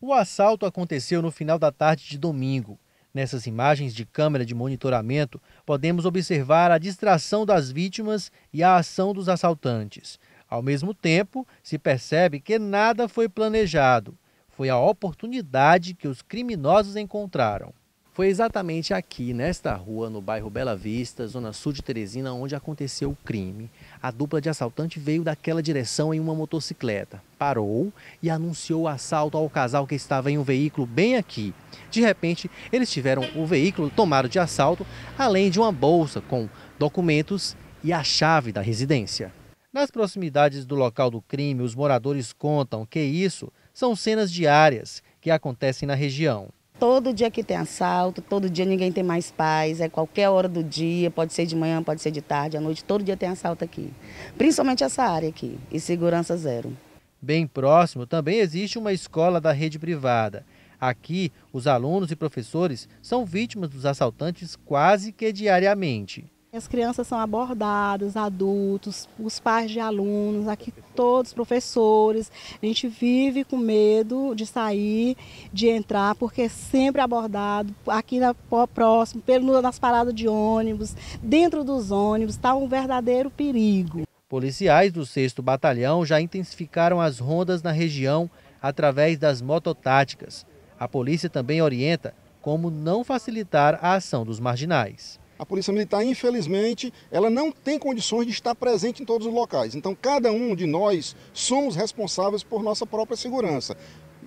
O assalto aconteceu no final da tarde de domingo. Nessas imagens de câmera de monitoramento, podemos observar a distração das vítimas e a ação dos assaltantes. Ao mesmo tempo, se percebe que nada foi planejado. Foi a oportunidade que os criminosos encontraram. Foi exatamente aqui, nesta rua, no bairro Bela Vista, zona sul de Teresina, onde aconteceu o crime. A dupla de assaltante veio daquela direção em uma motocicleta, parou e anunciou o assalto ao casal que estava em um veículo bem aqui. De repente, eles tiveram o veículo tomado de assalto, além de uma bolsa com documentos e a chave da residência. Nas proximidades do local do crime, os moradores contam que isso são cenas diárias que acontecem na região. Todo dia que tem assalto, todo dia ninguém tem mais paz, é qualquer hora do dia, pode ser de manhã, pode ser de tarde, à noite, todo dia tem assalto aqui. Principalmente essa área aqui, e segurança zero. Bem próximo também existe uma escola da rede privada. Aqui, os alunos e professores são vítimas dos assaltantes quase que diariamente. As crianças são abordadas, adultos, os pais de alunos, aqui todos professores. A gente vive com medo de sair, de entrar, porque é sempre abordado aqui na, próximo, nas paradas de ônibus, dentro dos ônibus, está um verdadeiro perigo. Policiais do 6 Batalhão já intensificaram as rondas na região através das mototáticas. A polícia também orienta como não facilitar a ação dos marginais. A Polícia Militar, infelizmente, ela não tem condições de estar presente em todos os locais. Então, cada um de nós somos responsáveis por nossa própria segurança.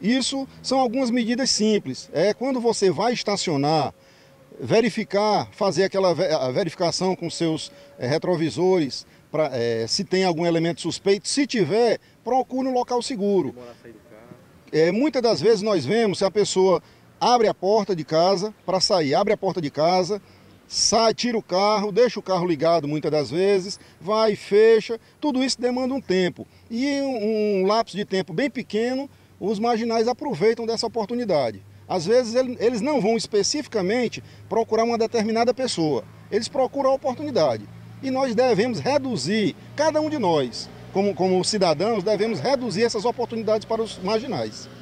Isso são algumas medidas simples. É quando você vai estacionar, verificar, fazer aquela verificação com seus é, retrovisores, pra, é, se tem algum elemento suspeito. Se tiver, procure um local seguro. É, muitas das vezes nós vemos se a pessoa abre a porta de casa para sair, abre a porta de casa, sai, tira o carro, deixa o carro ligado muitas das vezes, vai, fecha. Tudo isso demanda um tempo. E um, um lapso de tempo bem pequeno, os marginais aproveitam dessa oportunidade. Às vezes eles não vão especificamente procurar uma determinada pessoa, eles procuram a oportunidade. E nós devemos reduzir, cada um de nós, como, como cidadãos, devemos reduzir essas oportunidades para os marginais.